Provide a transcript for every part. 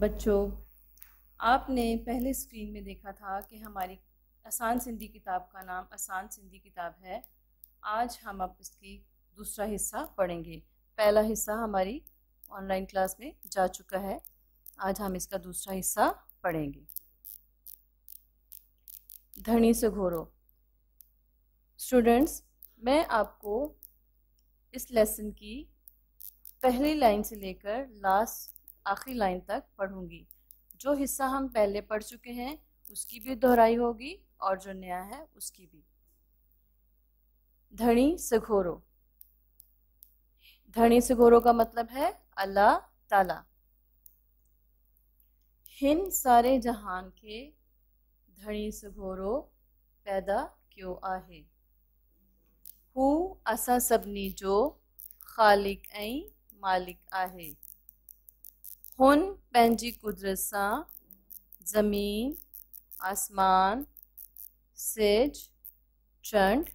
बच्चों आपने पहले स्क्रीन में देखा था कि हमारी आसान सिंधी किताब का नाम आसान सिंधी किताब है आज हम अब इसकी दूसरा हिस्सा पढ़ेंगे पहला हिस्सा हमारी ऑनलाइन क्लास में जा चुका है आज हम इसका दूसरा हिस्सा पढ़ेंगे धनी से घोरो स्टूडेंट्स मैं आपको इस लेसन की पहली लाइन से लेकर लास्ट आखिरी लाइन तक पढ़ूंगी जो हिस्सा हम पहले पढ़ चुके हैं उसकी भी दोहराई होगी और जो नया है उसकी भी धनी सघोरो धनी सघोरो का मतलब है अल्लाह ताला हिन सारे जहान के धनी सघोरो पैदा क्यों आहे हु असा सबनी जो खालिक ऐं मालिक आहे हुन पंहिंजी कुदरत सां ज़मीन आसमान सिज चंड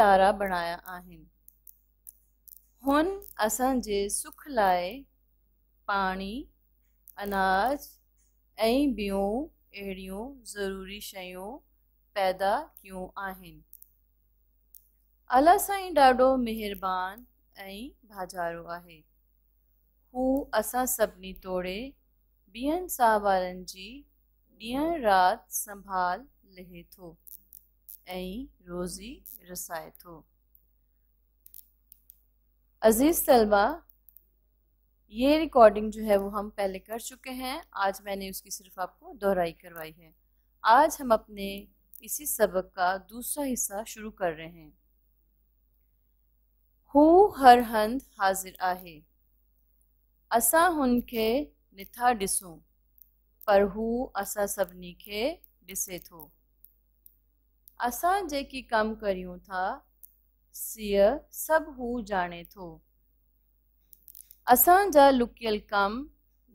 तारा बणाया हुन असांजे सुख लाइ पानी अनाज ऐं ॿियूं अहिड़ियूं ज़रूरी शयूं पैदा कयूं आहिनि अला साईं ॾाढो महिरबानी भाजारो आहे हू असां सभिनी तोड़े ॿियनि सां जी ॾींहं राति संभाल लहे थो ऐं रोज़ी रसाए थो अज़ीज़ तलबा ये रिकॉर्डिंग जो है वो हम पहले कर चुके हैं आज मैंने उसकी सिर्फ आपको दोहराई करवाई है आज हम अपने इसी सबक का दूसरा हिस्सा शुरू कर रहे हैं हु हर हंध हाजिर आहे असां हुन खे नथा ॾिसूं पर हू असां सभिनी खे ॾिसे थो असां जेकी कमु करियूं था सीअ सब हू जाने थो असांजा लुकियल कम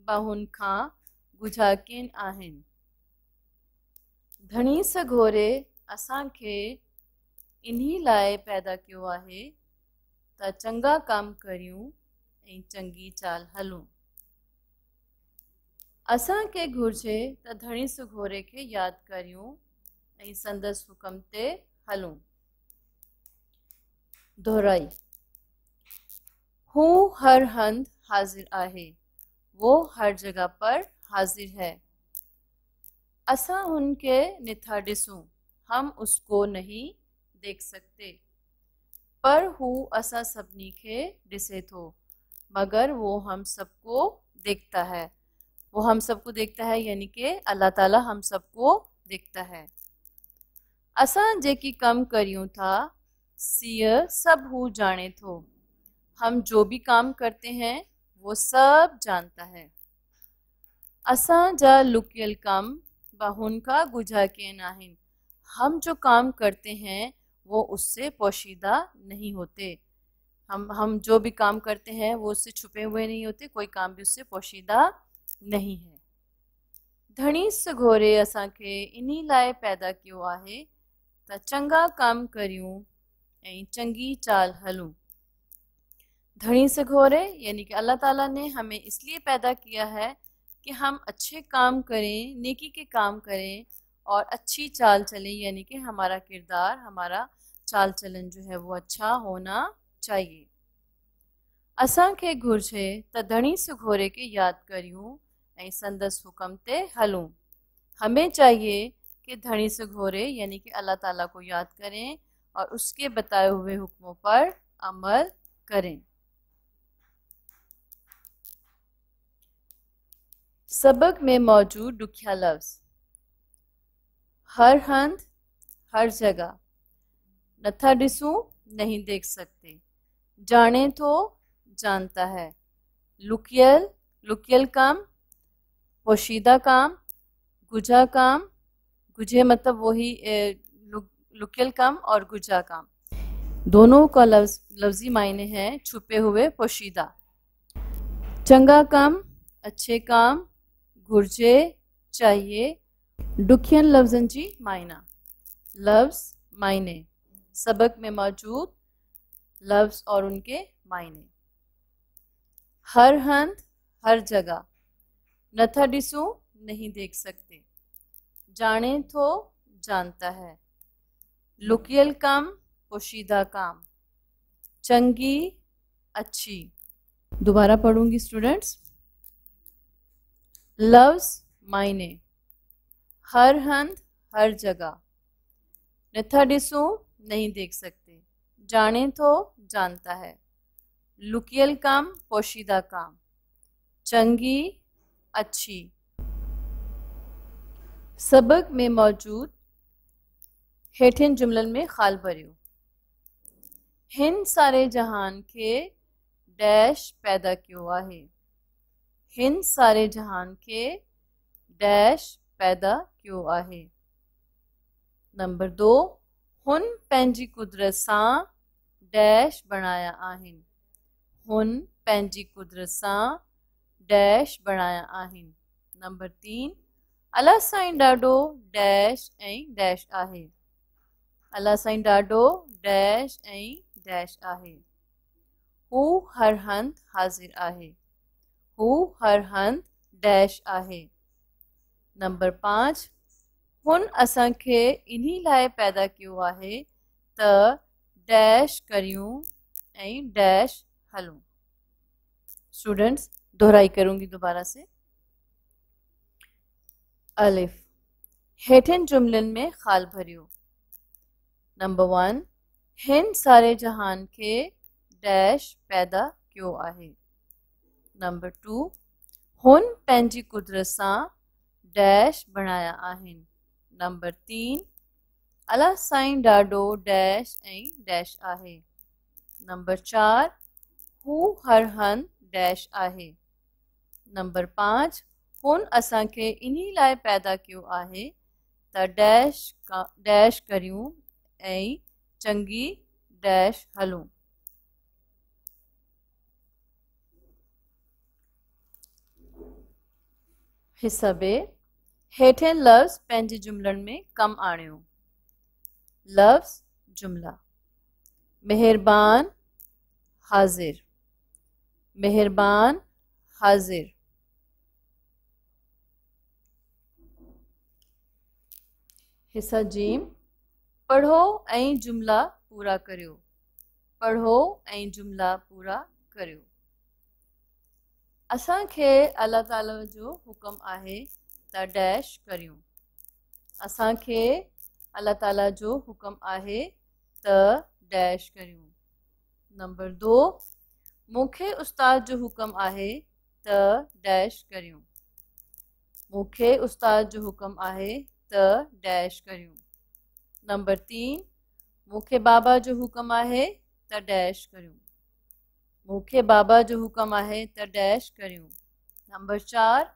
बहुन हुन खां गुझाकिन आहिनि धणी सघोरे के इन्हीं लाए पैदा कयो आहे त चङा कमु करियूं चंगी चाल हलूं असा के घुर्जे त धणी सुघोरे के याद करूँ संदस हुकम ते हलूँ दोहराई हूँ हर हंध हाजिर आहे वो हर जगह पर हाजिर है असा उनके निथा डिसूँ हम उसको नहीं देख सकते पर हू असा सबनी के डिसे थो मगर वो हम सबको देखता है वो हम सबको देखता है यानी कि अल्लाह ताला हम सबको देखता है असा जे की कम करियो था सीअ सब हु जाने थो हम जो भी काम करते हैं वो सब जानता है असा जा लुकियल कम बहुन का गुजा के नाहिन हम जो काम करते हैं वो उससे पोशीदा नहीं होते हम हम जो भी काम करते हैं वो उससे छुपे हुए नहीं होते कोई काम भी उससे पोशीदा नहीं है धनी सघोरे के इन्हीं लाए पैदा कयो आहे त चंगा काम करूँ चंगी चाल हलूँ धणी सघोरे यानी कि अल्लाह ताला ने हमें इसलिए पैदा किया है कि हम अच्छे काम करें नेकी के काम करें और अच्छी चाल चलें यानी कि हमारा किरदार हमारा चाल चलन जो है वो अच्छा होना चाहिए के घुर्जे त धनी सुघोरे खे के याद करूँ संदसि हुकम ते हलूँ हमें चाहिए कि से सुघोरे यानी कि अल्लाह ताला को याद करें और उसके बताए हुए हुक्मों पर अमल करें सबक में मौजूद दुखिया लफ्ज़ हर हंध हर जगह नथा ॾिसूं नहीं देख सकते जाने तो जानता है लुकियल लुकियल काम पोशीदा काम गुजा काम गुजे मतलब वही लुक, लुकियल काम और गुजा काम दोनों का लफ्ज लफ्जी मायने हैं छुपे हुए पोशीदा चंगा काम अच्छे काम घुर्जे चाहिए डुखियन लफ्जन जी मायना लफ्ज मायने सबक में मौजूद लफ्ज़ और उनके मायने हर हंत हर जगह नथा डिसू नहीं देख सकते जाने तो जानता है लुकियल काम पोशीदा काम चंगी अच्छी दोबारा पढ़ूंगी स्टूडेंट्स लव्स मायने हर हंत हर जगह नथा डिसू नहीं देख सकते जाने तो जानता है लुकियल काम पोशीदा काम चंगी अच्छी सबक में मौजूद हेठन जुमलन में खाल भर हिन सारे जहान के डैश पैदा किया है हिन सारे जहान के डैश पैदा किया है नंबर दो हुन पेंजी कुदरत सा डैश बनाया हुन पेंजी कुदरत सां डैश बनाया नंबर तीन अला साईं डाडो डैश ऐं डैश आहे अला साईं डाडो डैश ऐं डैश आहे हु हर हंध हाज़िर आहे हु हर हंध डैश आहे नंबर पाँच हुन असांखे इन्हीं लाए पैदा किया है त डैश करूँ एंड डैश हलूँ स्टूडेंट्स दोहराई करूँगी दोबारा से अलिफ हेठन जुमलन में खाल भरियो नंबर वन हिन सारे जहान के डैश पैदा क्यों आहे नंबर टू हुन पेंजी कुदरत सां डैश बनाया आहिन नंबर तीन अला साइन ॾाढो डैश डैश है नंबर चार हु हर हन डैश है नंबर पाँच हुन के इन्हीं लाइ पैदा कयो आहे त डैश का डैश करूँ चंगी डैश हलूँ हिसबे हेठे लफ़्ज़ पैं जुमलन में कम आणियो लफ्ज़ जुमला मेहरबान हाजिर मेहरबान हाजिर हिस्सा जीम पढ़ो जुमला पूरा करो पढ़ो जुमला पूरा करो असा के अल्लाह जो हुक्म है डैश डैश असा के अल्लाह ताला जो हुक्म आहे त डैश करियूं नंबर दो मुखे उस्ताद जो हुक्म आहे त डैश करियूं मुखे उस्ताद जो हुक्म आहे त डैश करियूं नंबर तीन मुखे बाबा जो हुक्म आहे त डैश करियूं मुखे बाबा जो हुक्म आहे त डैश करियूं नंबर चार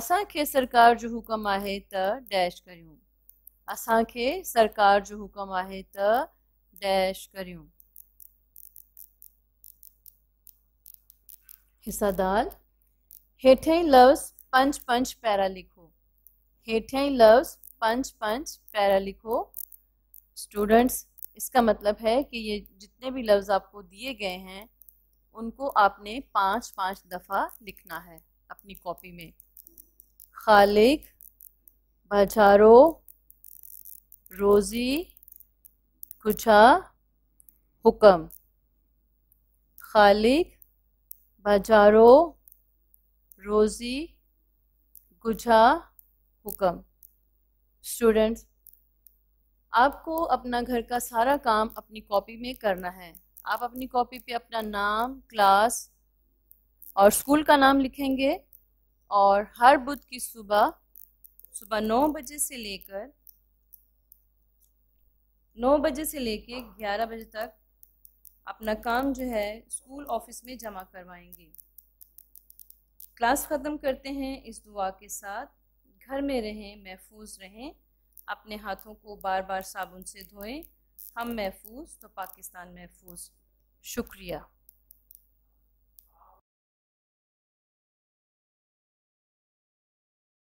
असा के सरकार जो हुक्म आहे त डैश करियूं असांखे सरकार जो हुकुम आहे त डैश करियूं हिसादार हेठियां लफ़्ज़ पंज पंज पैरा लिखो हेठे लफ़्ज़ पंज पंज पैरा लिखो स्टूडेंट्स इसका मतलब है कि ये जितने भी लफ्ज़ आपको दिए गए हैं उनको आपने पाँच पाँच दफ़ा लिखना है अपनी कॉपी में खालिक बजारो रोजी कुछा हुक्म खालिक बाजारो रोजी गुझा हुक्म स्टूडेंट्स आपको अपना घर का सारा काम अपनी कॉपी में करना है आप अपनी कॉपी पे अपना नाम क्लास और स्कूल का नाम लिखेंगे और हर बुध की सुबह सुबह नौ बजे से लेकर नौ बजे से लेके ग्यारह बजे तक अपना काम जो है स्कूल ऑफिस में जमा करवाएंगे क्लास ख़त्म करते हैं इस दुआ के साथ घर में रहें महफूज रहें अपने हाथों को बार बार साबुन से धोएं हम महफूज तो पाकिस्तान महफूज शुक्रिया